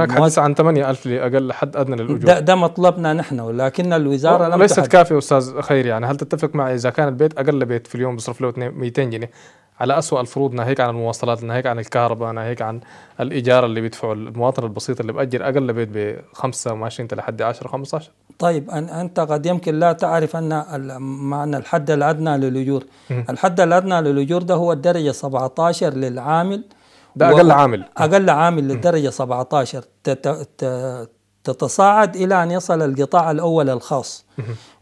هناك حديث عن 8000 لأقل حد أدنى للأجور ده, ده مطلبنا نحن ولكن الوزارة لم ليست كافية أستاذ خير يعني هل تتفق معي إذا كان البيت أقل بيت في اليوم بيصرف له 200 جنيه على أسوأ الفروض ناهيك عن المواصلات ناهيك عن الكهرباء ناهيك عن الإيجار اللي بيدفعه المواطن البسيط اللي بأجر أقل بيت بخمسة وماشيين لحد 10 15 طيب أنت قد يمكن لا تعرف أن معنى الحد الأدنى للأجور الحد الأدنى للأجور ده هو الدرجة 17 للعامل ده اقل عامل اقل عامل للدرجه 17 تتصاعد الى ان يصل القطاع الاول الخاص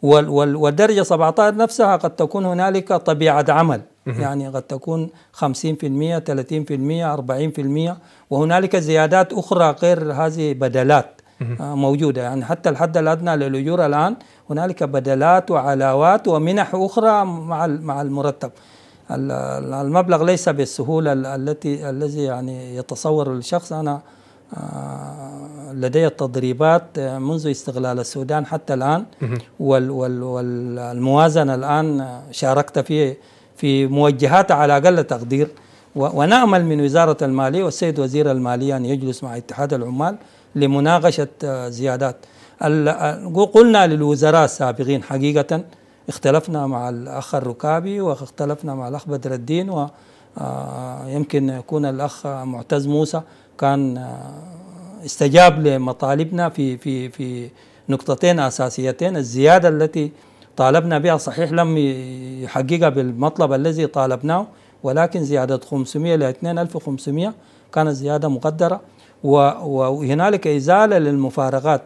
والدرجه 17 نفسها قد تكون هنالك طبيعه عمل يعني قد تكون 50% 30% 40% وهنالك زيادات اخرى غير هذه بدلات آه، موجوده يعني حتى الحد الادنى للاجور الان هنالك بدلات وعلاوات ومنح اخرى مع مع المرتب المبلغ ليس بالسهولة التي الذي يعني يتصور الشخص أنا آه، لدي التضريبات آه، منذ استغلال السودان حتى الآن والموازنة الآن آه، شاركت في في موجهات على أقل تقدير ونأمل من وزارة المالية والسيد وزير المالية أن يجلس مع اتحاد العمال لمناقشة زيادات قلنا للوزراء السابقين حقيقة اختلفنا مع الأخ الركابي واختلفنا مع الأخ بدر الدين ويمكن آه، يكون الأخ معتز موسى كان آه، استجاب لمطالبنا في في في نقطتين اساسيتين الزياده التي طالبنا بها صحيح لم يحققها بالمطلب الذي طالبناه ولكن زياده 500 ل 2500 كانت زياده مقدره وهنالك ازاله للمفارقات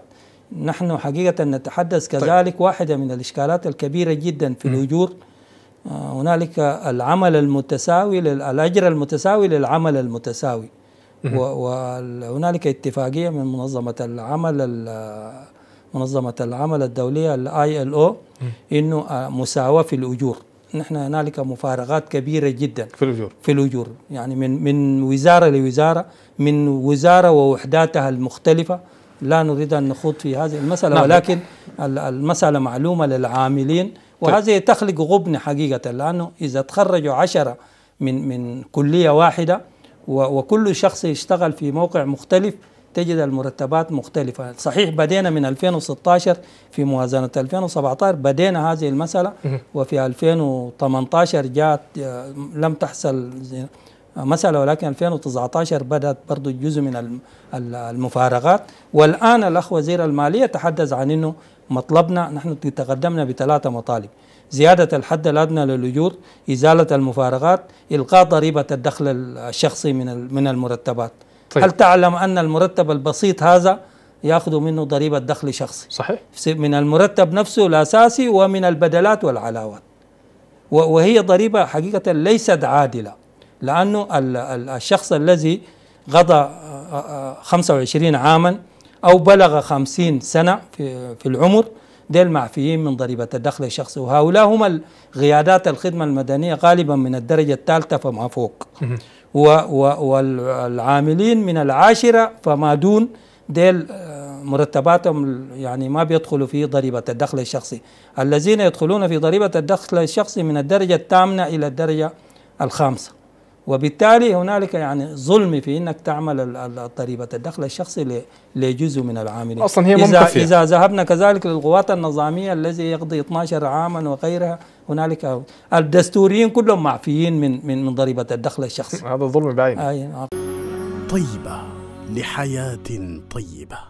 نحن حقيقة نتحدث طيب. كذلك طيب. واحدة من الإشكالات الكبيرة جدا في الأجور آه، هنالك العمل المتساوي الأجر المتساوي للعمل المتساوي وهنالك اتفاقية من منظمة العمل منظمة العمل الدولية الاي ال او انه آه، مساواة في الاجور نحن هنالك مفارقات كبيرة جدا في الاجور في الاجور يعني من من وزارة لوزارة من وزارة ووحداتها المختلفة لا نريد أن نخوض في هذه المسألة نعم. ولكن المسألة معلومة للعاملين طيب. وهذه طيب. تخلق غبن حقيقة لأنه إذا تخرجوا عشرة من من كلية واحدة وكل شخص يشتغل في موقع مختلف تجد المرتبات مختلفة صحيح بدينا من 2016 في موازنة 2017 بدينا هذه المسألة وفي 2018 جاءت آه، لم تحصل مسألة ولكن 2019 بدأت برضو جزء من المفارقات والآن الأخ وزير المالية تحدث عن أنه مطلبنا نحن تقدمنا بثلاثة مطالب زيادة الحد الأدنى للأجور إزالة المفارقات إلقاء ضريبة الدخل الشخصي من من المرتبات طيب. هل تعلم أن المرتب البسيط هذا يأخذ منه ضريبة دخل شخصي صحيح من المرتب نفسه الأساسي ومن البدلات والعلاوات وهي ضريبة حقيقة ليست عادلة لأنه الشخص الذي غضى آه، آه، 25 عاما أو بلغ 50 سنة في العمر ديل معفيين من ضريبة الدخل الشخصي وهؤلاء هم قيادات الخدمة المدنية غالبا من الدرجة الثالثة فما فوق والعاملين من العاشرة فما دون ديل آه، مرتباتهم يعني ما بيدخلوا في ضريبة الدخل الشخصي الذين يدخلون في ضريبة الدخل الشخصي من الدرجة الثامنة إلى الدرجة الخامسة وبالتالي هنالك يعني ظلم في انك تعمل ضريبه الدخل الشخصي لجزء من العاملين اصلا هي إذا, منتفية. اذا ذهبنا كذلك للقوات النظاميه الذي يقضي 12 عاما وغيرها هنالك الدستوريين كلهم معفيين من من من ضريبه الدخل الشخصي هذا ظلم بعينه آه. طيبه لحياه طيبه